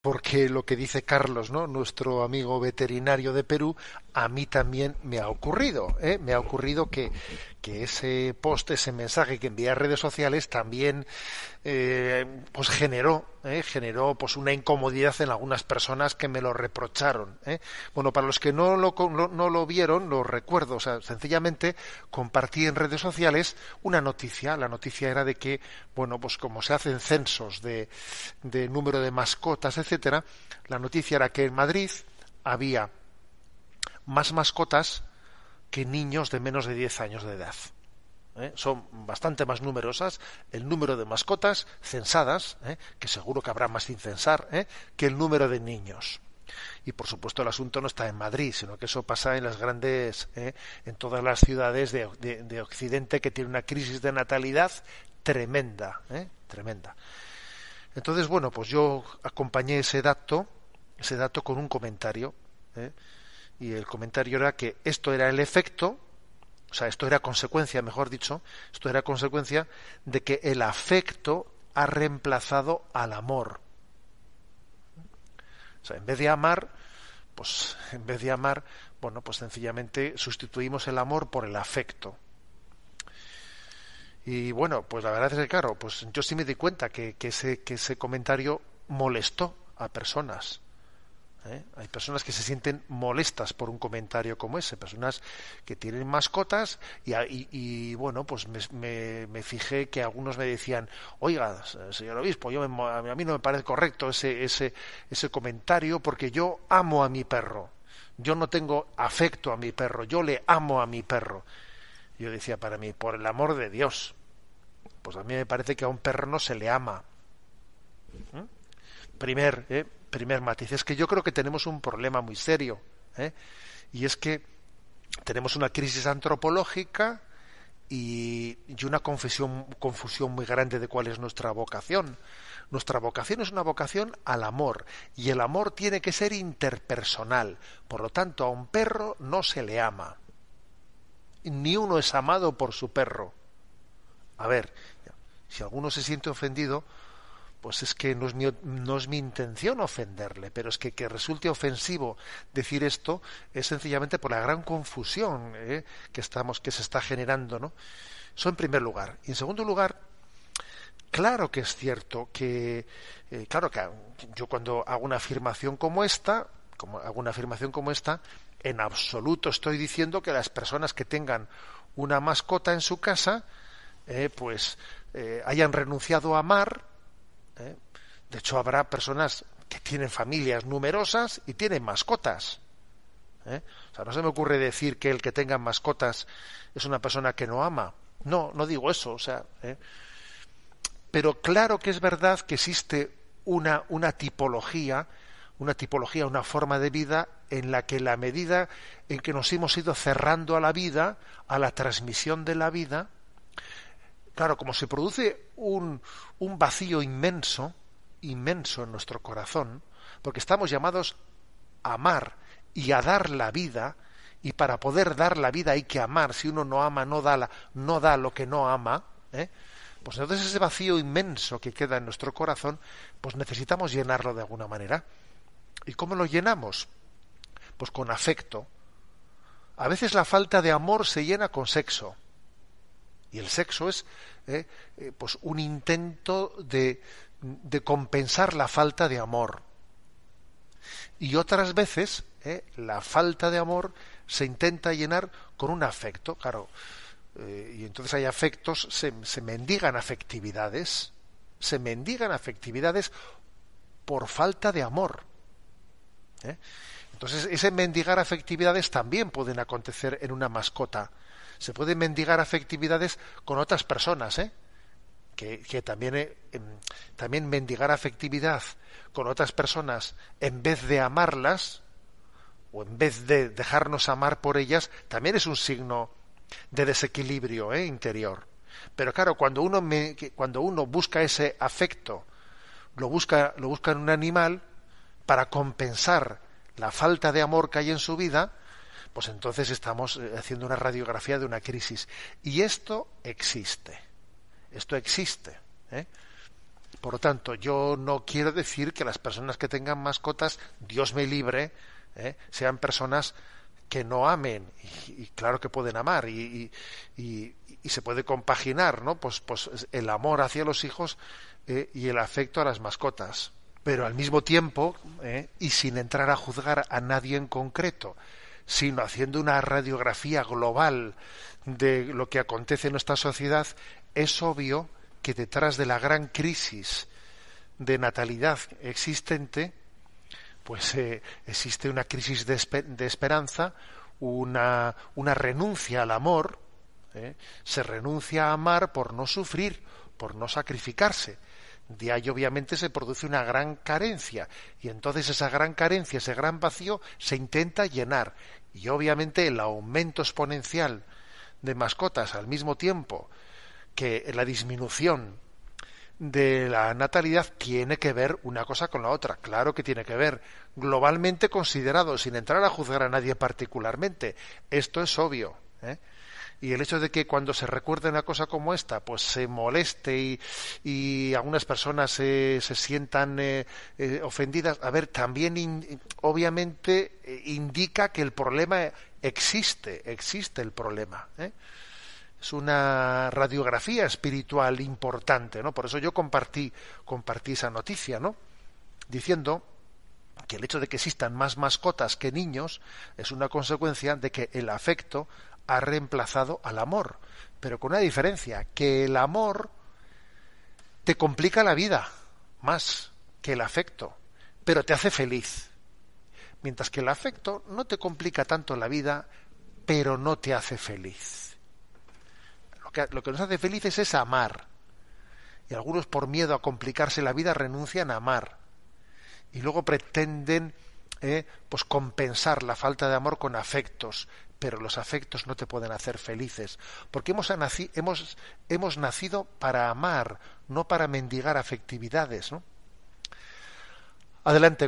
porque lo que dice Carlos, ¿no? nuestro amigo veterinario de Perú, a mí también me ha ocurrido, ¿eh? me ha ocurrido que, ese post, ese mensaje que envié a redes sociales también eh, pues generó, ¿eh? generó pues una incomodidad en algunas personas que me lo reprocharon. Bueno, para los que no lo, vieron, lo recuerdo, o sea, sencillamente compartí en redes sociales una noticia, la noticia era de que, bueno, pues como se hacen censos de, de número de mascotas, etcétera, la noticia era que en Madrid había más mascotas que niños de menos de 10 años de edad. ¿Eh? son bastante más numerosas el número de mascotas censadas, ¿eh? que seguro que habrá más sin censar, ¿eh? que el número de niños. Y por supuesto el asunto no está en Madrid, sino que eso pasa en las grandes, ¿eh? en todas las ciudades de, de, Occidente que tiene una crisis de natalidad tremenda, tremenda. Entonces, bueno, pues yo acompañé ese dato, ese dato con un comentario y el comentario era que esto era el efecto, o sea, esto era consecuencia, mejor dicho, esto era consecuencia de que el afecto ha reemplazado al amor. O sea, en vez de amar, pues en vez de amar, bueno, pues sencillamente sustituimos el amor por el afecto. Y bueno, pues la verdad es que claro, pues yo sí me di cuenta que, que ese, que ese comentario molestó a personas. ¿eh? Hay personas que se sienten molestas por un comentario como ese, personas que tienen mascotas y, bueno, pues me, fijé que algunos me decían, oiga, señor obispo, yo a mí no me parece correcto ese, ese, ese comentario porque yo amo a mi perro, yo no tengo afecto a mi perro, yo le amo a mi perro. Yo decía para mí, por el amor de Dios, pues a mí me parece que a un perro no se le ama. ¿Mm? Primer, ¿eh? primer matiz es que yo creo que tenemos un problema muy serio. ¿eh? Y es que tenemos una crisis antropológica y, una confusión muy grande de cuál es nuestra vocación. Nuestra vocación es una vocación al amor y el amor tiene que ser interpersonal. Por lo tanto, a un perro no se le ama. Ni uno es amado por su perro. A ver, si alguno se siente ofendido, pues es que no es, mi, intención ofenderle, pero es que que resulte ofensivo decir esto es sencillamente por la gran confusión eh, que estamos, que se está generando, ¿no? Eso en primer lugar. Y en segundo lugar, claro que es cierto que, eh, claro que yo cuando hago una afirmación como esta, como hago afirmación como esta, en absoluto estoy diciendo que las personas que tengan una mascota en su casa, eh, pues hayan renunciado a amar ¿eh? De hecho, habrá personas que tienen familias numerosas y tienen mascotas. ¿eh? O sea, no se me ocurre decir que el que tenga mascotas es una persona que no ama. No, no digo eso. O sea, ¿eh? pero claro que es verdad que existe una, una tipología, una tipología, una forma de vida en la que la medida en que nos hemos ido cerrando a la vida, a la transmisión de la vida, Claro, como se produce un, vacío inmenso, inmenso en nuestro corazón, porque estamos llamados a amar y a dar la vida, y para poder dar la vida hay que amar. Si uno no ama, no da, la, no da lo que no ama. ¿eh? Pues entonces ese vacío inmenso que queda en nuestro corazón, pues necesitamos llenarlo de alguna manera. ¿Y cómo lo llenamos? Pues con afecto. A veces la falta de amor se llena con sexo. Y el sexo es eh, eh, pues un intento de, compensar la falta de amor. Y otras veces eh, la falta de amor se intenta llenar con un afecto, claro. y entonces hay afectos, se, se mendigan afectividades, se mendigan afectividades por falta de amor. Entonces, ese mendigar afectividades también pueden acontecer en una mascota se puede mendigar afectividades con otras personas, ¿eh? Que, que también, eh, em, también mendigar afectividad con otras personas en vez de amarlas o en vez de dejarnos amar por ellas, también es un signo de desequilibrio ¿eh? interior. Pero claro, cuando uno, me, cuando uno busca ese afecto, lo busca, lo busca en un animal para compensar la falta de amor que hay en su vida, pues entonces estamos eh, haciendo una radiografía de una crisis. Y esto existe. Esto existe. ¿eh? Por lo tanto, yo no quiero decir que las personas que tengan mascotas, Dios me libre, ¿eh? sean personas que no amen y, claro que pueden amar y, se puede compaginar no pues, pues el amor hacia los hijos y el afecto a las mascotas pero al mismo tiempo y sin entrar a juzgar a nadie en concreto sino haciendo una radiografía global de lo que acontece en nuestra sociedad, es obvio que detrás de la gran crisis de natalidad existente, pues eh, existe una crisis de, esperanza, una, renuncia al amor, ¿eh? se renuncia a amar por no sufrir, por no sacrificarse. De ahí obviamente se produce una gran carencia y entonces esa gran carencia, ese gran vacío se intenta llenar y obviamente el aumento exponencial de mascotas al mismo tiempo que la disminución de la natalidad tiene que ver una cosa con la otra. Claro que tiene que ver. Globalmente considerado, sin entrar a juzgar a nadie particularmente. Esto es obvio. ¿eh? y el hecho de que cuando se recuerde una cosa como esta, pues se moleste y, algunas personas se sientan eh, eh, ofendidas, a ver, también obviamente eh, indica que el problema existe, existe el problema. Es una radiografía espiritual importante, ¿no? Por eso yo compartí, compartí esa noticia, ¿no? Diciendo que el hecho de que existan más mascotas que niños es una consecuencia de que el afecto ha reemplazado al amor, pero con una diferencia, que el amor te complica la vida más que el afecto, pero te hace feliz. Mientras que el afecto no te complica tanto la vida, pero no te hace feliz. Lo que, lo que nos hace felices es amar. Y algunos por miedo a complicarse la vida renuncian a amar. Y luego pretenden eh, pues compensar la falta de amor con afectos, pero los afectos no te pueden hacer felices, porque hemos, hemos, hemos nacido para amar, no para mendigar afectividades. ¿no? Adelante